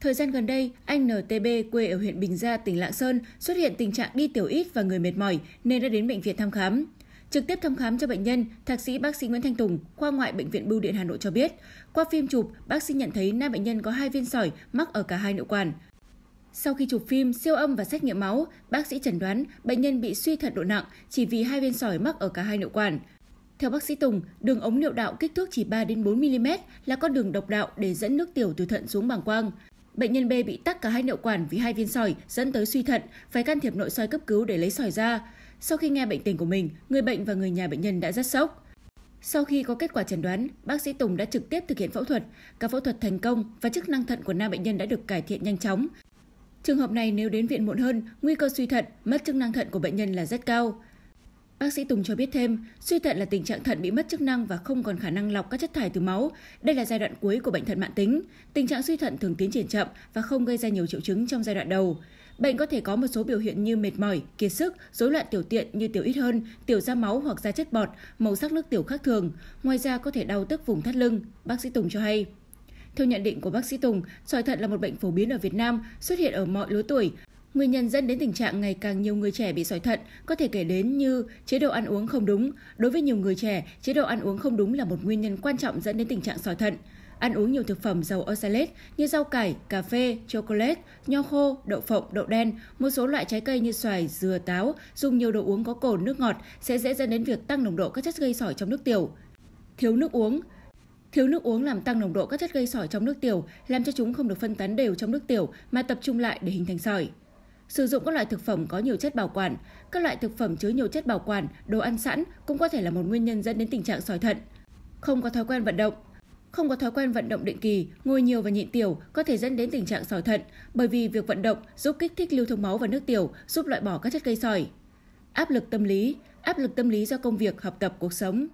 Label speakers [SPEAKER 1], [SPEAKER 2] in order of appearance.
[SPEAKER 1] Thời gian gần đây, anh NTB quê ở huyện Bình Gia, tỉnh Lạng Sơn xuất hiện tình trạng đi tiểu ít và người mệt mỏi nên đã đến bệnh viện thăm khám. Trực tiếp thăm khám cho bệnh nhân, thạc sĩ bác sĩ Nguyễn Thanh Tùng, khoa ngoại bệnh viện Bưu điện Hà Nội cho biết, qua phim chụp, bác sĩ nhận thấy nam bệnh nhân có hai viên sỏi mắc ở cả hai niệu quản. Sau khi chụp phim, siêu âm và xét nghiệm máu, bác sĩ chẩn đoán bệnh nhân bị suy thận độ nặng chỉ vì hai viên sỏi mắc ở cả hai niệu quản. Theo bác sĩ Tùng, đường ống niệu đạo kích thước chỉ 3 đến 4 mm là con đường độc đạo để dẫn nước tiểu từ thận xuống bàng quang. Bệnh nhân B bị tắc cả hai niệu quản vì hai viên sỏi dẫn tới suy thận, phải can thiệp nội soi cấp cứu để lấy sỏi ra. Sau khi nghe bệnh tình của mình, người bệnh và người nhà bệnh nhân đã rất sốc. Sau khi có kết quả chẩn đoán, bác sĩ Tùng đã trực tiếp thực hiện phẫu thuật. Cả phẫu thuật thành công và chức năng thận của nam bệnh nhân đã được cải thiện nhanh chóng. Trường hợp này nếu đến viện muộn hơn, nguy cơ suy thận, mất chức năng thận của bệnh nhân là rất cao. Bác sĩ Tùng cho biết thêm, suy thận là tình trạng thận bị mất chức năng và không còn khả năng lọc các chất thải từ máu. Đây là giai đoạn cuối của bệnh thận mạng tính. Tình trạng suy thận thường tiến triển chậm và không gây ra nhiều triệu chứng trong giai đoạn đầu. Bệnh có thể có một số biểu hiện như mệt mỏi, kiệt sức, rối loạn tiểu tiện như tiểu ít hơn, tiểu ra máu hoặc ra chất bọt, màu sắc nước tiểu khác thường. Ngoài ra có thể đau tức vùng thắt lưng, bác sĩ Tùng cho hay. Theo nhận định của bác sĩ Tùng, sỏi thận là một bệnh phổ biến ở Việt Nam, xuất hiện ở mọi lứa tuổi Nguyên nhân dẫn đến tình trạng ngày càng nhiều người trẻ bị sỏi thận có thể kể đến như chế độ ăn uống không đúng. Đối với nhiều người trẻ, chế độ ăn uống không đúng là một nguyên nhân quan trọng dẫn đến tình trạng sỏi thận. Ăn uống nhiều thực phẩm giàu oxalate như rau cải, cà phê, chocolate, nho khô, đậu phộng, đậu đen, một số loại trái cây như xoài, dừa, táo, dùng nhiều đồ uống có cồn, nước ngọt sẽ dễ dẫn đến việc tăng nồng độ các chất gây sỏi trong nước tiểu. Thiếu nước uống, Thiếu nước uống làm tăng nồng độ các chất gây sỏi trong nước tiểu, làm cho chúng không được phân tán đều trong nước tiểu mà tập trung lại để hình thành sỏi. Sử dụng các loại thực phẩm có nhiều chất bảo quản, các loại thực phẩm chứa nhiều chất bảo quản, đồ ăn sẵn cũng có thể là một nguyên nhân dẫn đến tình trạng sỏi thận. Không có thói quen vận động, không có thói quen vận động định kỳ, ngồi nhiều và nhịn tiểu có thể dẫn đến tình trạng sỏi thận, bởi vì việc vận động giúp kích thích lưu thông máu và nước tiểu, giúp loại bỏ các chất gây sỏi. Áp lực tâm lý, áp lực tâm lý do công việc, học tập, cuộc sống.